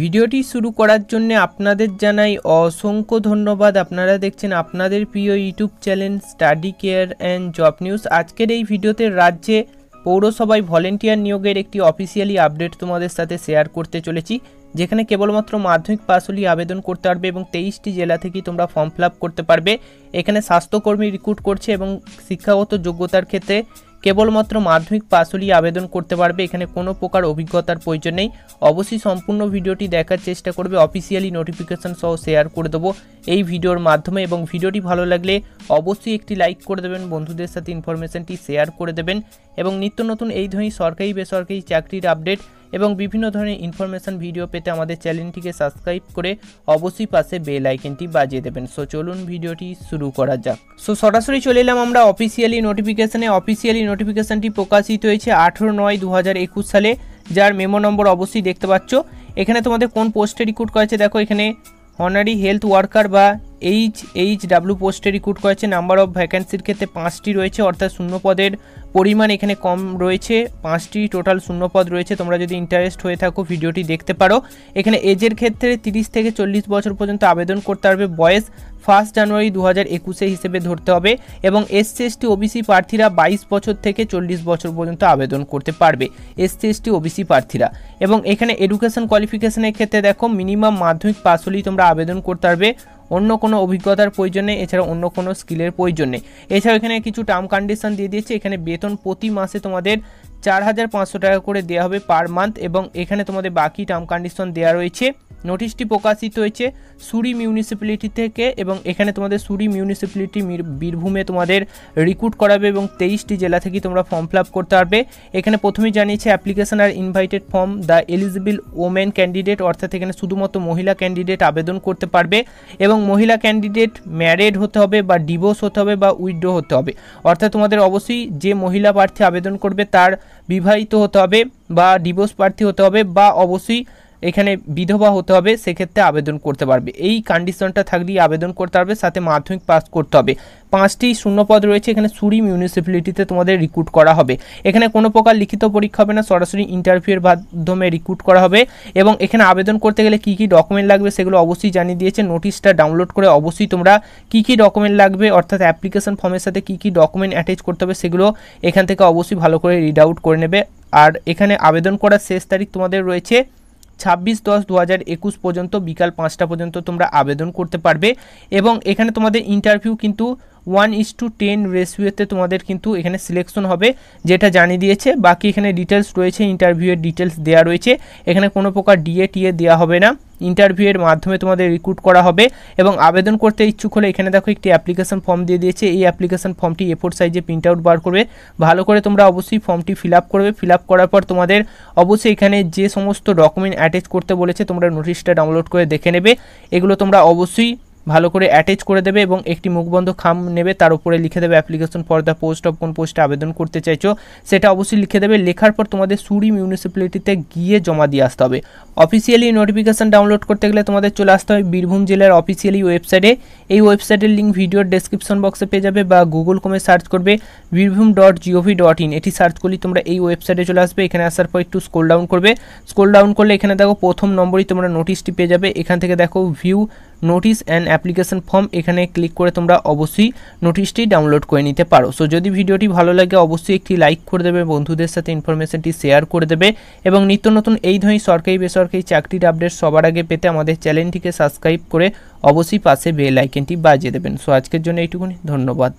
ভিডিওটি শুরু করার জন্য আপনাদের জানাই অসংখ্য ধন্যবাদ আপনারা দেখছেন আপনাদের প্রিয় YouTube channel study care and job news আজকের এই ভিডিওতে রাজ্যে পৌরসভায় ভলেন্টিয়ার নিয়োগের একটি অফিসিয়ালি আপডেট তোমাদের সাথে শেয়ার করতে চলেছি যেখানে কেবলমাত্র মাধ্যমিক পাস হলেই আবেদন করতে পারবে এবং তেইশটি জেলা থেকেই তোমরা ফর্ম ফিল করতে পারবে এখানে স্বাস্থ্যকর্মী রিক্রুট করছে এবং শিক্ষাগত যোগ্যতার ক্ষেত্রে কেবলমাত্র মাধ্যমিক পাস হলেই আবেদন করতে পারবে এখানে কোনো প্রকার অভিজ্ঞতার প্রয়োজন নেই অবশ্যই সম্পূর্ণ ভিডিওটি দেখার চেষ্টা করবে অফিসিয়ালি নোটিফিকেশান সহ শেয়ার করে দেবো এই ভিডিওর মাধ্যমে এবং ভিডিওটি ভালো লাগলে অবশ্যই একটি লাইক করে দেবেন বন্ধুদের সাথে ইনফরমেশানটি শেয়ার করে দেবেন এবং নিত্য নতুন এই ধরনের সরকারি বেসরকারি চাকরির আপডেট এবং বিভিন্ন ধরনের ইনফরমেশান ভিডিও পেতে আমাদের চ্যানেলটিকে সাবস্ক্রাইব করে অবশ্যই পাশে বেল আইকনটি বাজিয়ে দেবেন সো চলুন ভিডিওটি শুরু করা যাক সো সরাসরি চলে এলাম আমরা অফিসিয়ালি নোটিফিকেশানে অফিসিয়ালি নোটিফিকেশানটি প্রকাশিত হয়েছে আঠেরো নয় দু সালে যার মেমো নম্বর অবশ্যই দেখতে পাচ্ছ এখানে তোমাদের কোন পোস্টে রিক্রুট করেছে দেখো এখানে অনারি হেলথ ওয়ার্কার বা এইচ এইচ ডাব্লু পোস্টে রিক্রুট করেছে নাম্বার অফ ভ্যাকেন্সির ক্ষেত্রে পাঁচটি রয়েছে অর্থাৎ শূন্য পদের পরিমাণ এখানে কম রয়েছে পাঁচটি টোটাল শূন্য পদ রয়েছে তোমরা যদি ইন্টারেস্ট হয়ে থাকো ভিডিওটি দেখতে পারো এখানে এজের ক্ষেত্রে 30 থেকে চল্লিশ বছর পর্যন্ত আবেদন করতে পারবে বয়স ফার্স্ট জানুয়ারি দু হাজার একুশে হিসেবে ধরতে হবে এবং এসসি এসটি ওবিসি প্রার্থীরা বাইশ বছর থেকে চল্লিশ বছর পর্যন্ত আবেদন করতে পারবে এসসি এসটি ওবিসি প্রার্থীরা এবং এখানে এডুকেশন কোয়ালিফিকেশনের ক্ষেত্রে দেখো মিনিমাম মাধ্যমিক পাস হলেই তোমরা আবেদন করতে পারবে অন্য কোনো অভিজ্ঞতার প্রয়োজন নেই এছাড়া অন্য কোনো স্কিলের প্রয়োজন নেই এছাড়াও এখানে কিছু টার্ম কন্ডিশন দিয়ে দিয়েছে এখানে বেতন প্রতি মাসে তোমাদের চার হাজার পাঁচশো টাকা করে দেওয়া হবে পার মান্থ এবং এখানে তোমাদের বাকি টার্ম কন্ডিশন দেওয়া রয়েছে নোটিশটি প্রকাশিত হয়েছে সুরি মিউনিসিপ্যালিটি থেকে এবং এখানে তোমাদের সুরি মিউনিসিপ্যালিটি বীরভূমে তোমাদের রিক্রুট করাবে এবং তেইশটি জেলা থেকে তোমরা ফর্ম ফিল করতে পারবে এখানে প্রথমেই জানিয়েছে application are invited from the eligible women candidate অর্থাৎ এখানে শুধুমাত্র মহিলা ক্যান্ডিডেট আবেদন করতে পারবে এবং মহিলা ক্যান্ডিডেট ম্যারেড হতে হবে বা ডিভোর্স হতে হবে বা উইড্রো হতে হবে অর্থাৎ তোমাদের অবশ্যই যে মহিলা প্রার্থী আবেদন করবে তার বিবাহিত হতে হবে বা ডিভোর্স প্রার্থী হতে হবে বা অবশ্যই এখানে বিধবা হতে হবে সেক্ষেত্রে আবেদন করতে পারবে এই কন্ডিশনটা থাকলেই আবেদন করতে পারবে সাথে মাধ্যমিক পাস করতে হবে পাঁচটি শূন্যপদ রয়েছে এখানে সুরি মিউনিসিপ্যালিটিতে তোমাদের রিক্রুট করা হবে এখানে কোনো প্রকার লিখিত পরীক্ষা হবে না সরাসরি ইন্টারভিউয়ের মাধ্যমে রিক্রুট করা হবে এবং এখানে আবেদন করতে গেলে কী কী ডকুমেন্ট লাগবে সেগুলো অবশ্যই জানিয়ে দিয়েছে নোটিশটা ডাউনলোড করে অবশ্যই তোমরা কী কী ডকুমেন্ট লাগবে অর্থাৎ অ্যাপ্লিকেশন ফর্মের সাথে কী কী ডকুমেন্ট অ্যাটাচ করতে হবে সেগুলো এখান থেকে অবশ্যই ভালো করে রিড আউট করে নেবে আর এখানে আবেদন করার শেষ তারিখ তোমাদের রয়েছে ছাব্বিশ দশ দু হাজার একুশ পর্যন্ত বিকাল পাঁচটা পর্যন্ত তোমরা আবেদন করতে পারবে এবং এখানে তোমাদের ইন্টারভিউ কিন্তু ওয়ান ইস টু টেন রেসিওতে তোমাদের কিন্তু এখানে সিলেকশন হবে যেটা জানিয়ে দিয়েছে বাকি এখানে ডিটেলস রয়েছে ইন্টারভিউয়ের ডিটেলস দেওয়া রয়েছে এখানে কোনো প্রকার ডিএ টিএ দেওয়া হবে না ইন্টারভিউয়ের মাধ্যমে তোমাদের রিক্রুট করা হবে এবং আবেদন করতে ইচ্ছুক হলে এখানে দেখো একটি অ্যাপ্লিকেশান ফর্ম দিয়ে দিয়েছে এই অ্যাপ্লিকেশন ফর্মটি এ ফোর সাইজে প্রিন্ট আউট বার করবে ভালো করে তোমরা অবশ্যই ফর্মটি ফিল আপ করবে ফিল আপ করার পর তোমাদের অবশ্যই এখানে যে সমস্ত ডকুমেন্ট অ্যাটাচ করতে বলেছে তোমরা নোটিশটা ডাউনলোড করে দেখে নেবে এগুলো তোমরা অবশ্যই ভালো করে অ্যাটাচ করে দেবে এবং একটি মুখবন্ধ খাম নেবে তার উপরে লিখে দেবে application for the post of কোন পোস্টে আবেদন করতে চাইছো সেটা অবশ্যই লিখে দেবে লেখার পর তোমাদের সুরি মিউনিসিপ্যালিটিতে গিয়ে জমা দিয়ে আসতে হবে অফিসিয়ালি নোটিফিকেশন ডাউনলোড করতে গেলে তোমাদের চলে আসতে হবে বীরভূম জেলার অফিসিয়ালি ওয়েবসাইটে এই ওয়েবসাইটের লিঙ্ক ভিডিওর ডেসক্রিপশন বক্সে পেয়ে যাবে বা গুগল কমে সার্চ করবে Birbhum dot gov dot in এটি সার্চ করলে তোমরা এই ওয়েবসাইটে চলে আসবে এখানে আসার পর একটু স্কোল ডাউন করবে স্কোল ডাউন করলে এখানে দেখো প্রথম নম্বরই তোমরা নোটিশটি পেয়ে যাবে এখান থেকে দেখো view notice and application form এখানে ক্লিক করে তোমরা অবশ্যই নোটিশটি ডাউনলোড করে নিতে পারো সো যদি ভিডিওটি ভালো লাগে অবশ্যই একটি লাইক করে দেবে বন্ধুদের সাথে ইনফরমেশনটি শেয়ার করে দেবে এবং নিত্য নতুন এই ধরনের সরকারি বেসরকারি চাকরির আপডেট সবার আগে পেতে আমাদের চ্যানেলটিকে সাবস্ক্রাইব করে অবশ্যই পাশে বেল আইকনটি বাজিয়ে দেবেন সো আজকের জন্য এইটুকুনি ধন্যবাদ